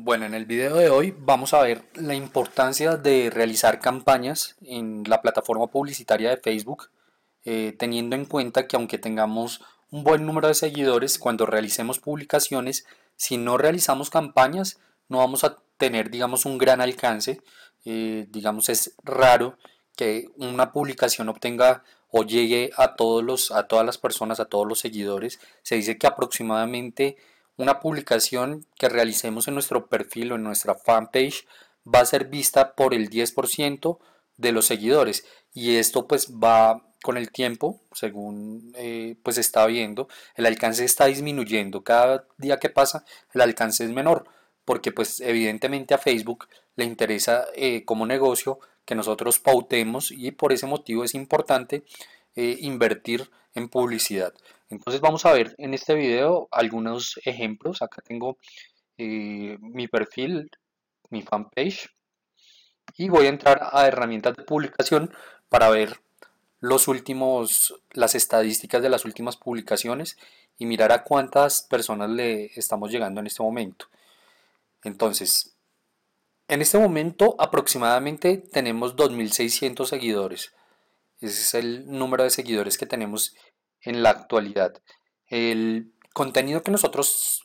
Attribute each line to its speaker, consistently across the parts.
Speaker 1: Bueno, en el video de hoy vamos a ver la importancia de realizar campañas en la plataforma publicitaria de Facebook, eh, teniendo en cuenta que aunque tengamos un buen número de seguidores, cuando realicemos publicaciones, si no realizamos campañas, no vamos a tener, digamos, un gran alcance. Eh, digamos, es raro que una publicación obtenga o llegue a, todos los, a todas las personas, a todos los seguidores. Se dice que aproximadamente una publicación que realicemos en nuestro perfil o en nuestra fanpage va a ser vista por el 10% de los seguidores y esto pues va con el tiempo, según eh, pues está viendo, el alcance está disminuyendo. Cada día que pasa el alcance es menor porque pues evidentemente a Facebook le interesa eh, como negocio que nosotros pautemos y por ese motivo es importante eh, invertir en publicidad. Entonces vamos a ver en este video algunos ejemplos. Acá tengo eh, mi perfil, mi fanpage y voy a entrar a herramientas de publicación para ver los últimos, las estadísticas de las últimas publicaciones y mirar a cuántas personas le estamos llegando en este momento. Entonces, en este momento aproximadamente tenemos 2.600 seguidores. Ese es el número de seguidores que tenemos en la actualidad. El contenido que nosotros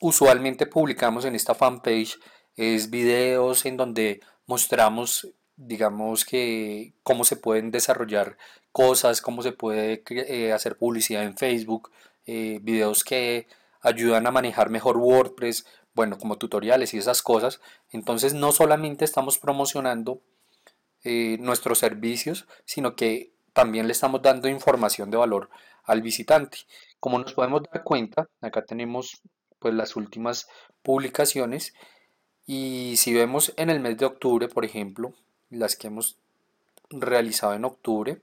Speaker 1: usualmente publicamos en esta fanpage es videos en donde mostramos digamos que cómo se pueden desarrollar cosas, cómo se puede eh, hacer publicidad en Facebook, eh, videos que ayudan a manejar mejor WordPress, bueno, como tutoriales y esas cosas. Entonces no solamente estamos promocionando eh, nuestros servicios, sino que también le estamos dando información de valor al visitante. Como nos podemos dar cuenta, acá tenemos pues las últimas publicaciones y si vemos en el mes de octubre, por ejemplo, las que hemos realizado en octubre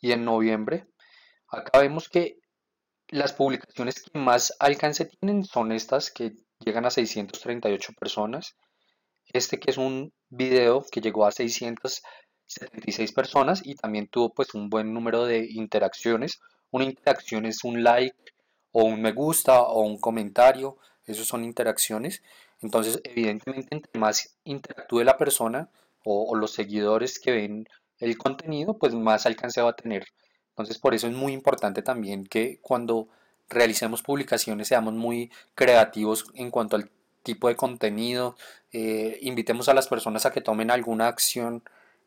Speaker 1: y en noviembre, acá vemos que las publicaciones que más alcance tienen son estas que llegan a 638 personas. Este que es un video que llegó a 676 personas y también tuvo pues un buen número de interacciones. Una interacción es un like o un me gusta o un comentario. Esas son interacciones. Entonces, evidentemente, entre más interactúe la persona o, o, los seguidores que ven el contenido, pues más alcance va a tener. Entonces, por eso es muy importante también que cuando realicemos publicaciones seamos muy creativos en cuanto al de contenido, eh, invitemos a las personas a que tomen alguna acción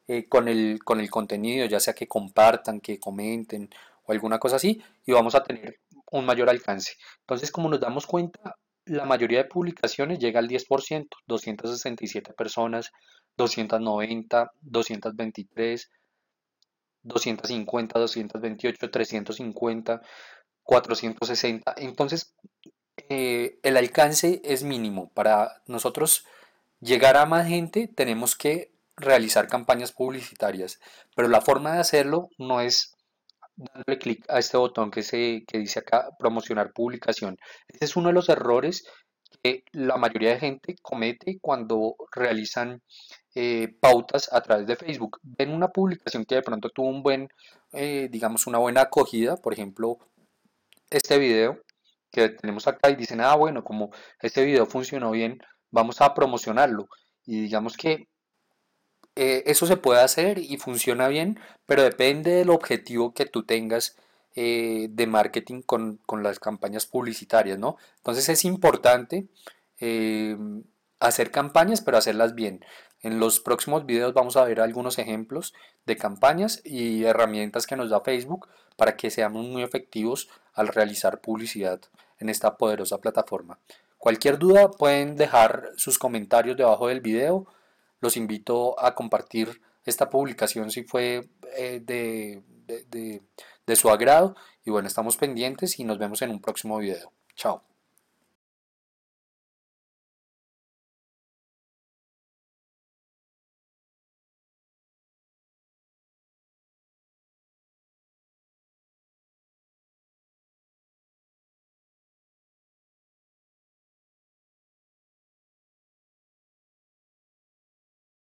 Speaker 1: eh, con, el, con el contenido, ya sea que compartan, que comenten o alguna cosa así, y vamos a tener un mayor alcance. Entonces, como nos damos cuenta, la mayoría de publicaciones llega al 10%, 267 personas, 290, 223, 250, 228, 350, 460. Entonces, eh, el alcance es mínimo. Para nosotros llegar a más gente tenemos que realizar campañas publicitarias, pero la forma de hacerlo no es darle clic a este botón que, se, dice acá promocionar publicación. Este es uno de los errores que la mayoría de gente comete cuando realizan eh, pautas a través de Facebook. Ven una publicación que de pronto tuvo un buen, eh, digamos, una buena acogida, por ejemplo, este video, que tenemos acá y dicen, ah, bueno, como este video funcionó bien, vamos a promocionarlo. Y digamos que eh, eso se puede hacer y funciona bien, pero depende del objetivo que tú tengas eh, de marketing con, las campañas publicitarias, ¿no? Entonces es importante eh, hacer campañas, pero hacerlas bien. En los próximos videos vamos a ver algunos ejemplos de campañas y herramientas que nos da Facebook para que seamos muy efectivos al realizar publicidad en esta poderosa plataforma. Cualquier duda pueden dejar sus comentarios debajo del video. Los invito a compartir esta publicación si fue eh, de su agrado. Y bueno, estamos pendientes y nos vemos en un próximo video. Chao.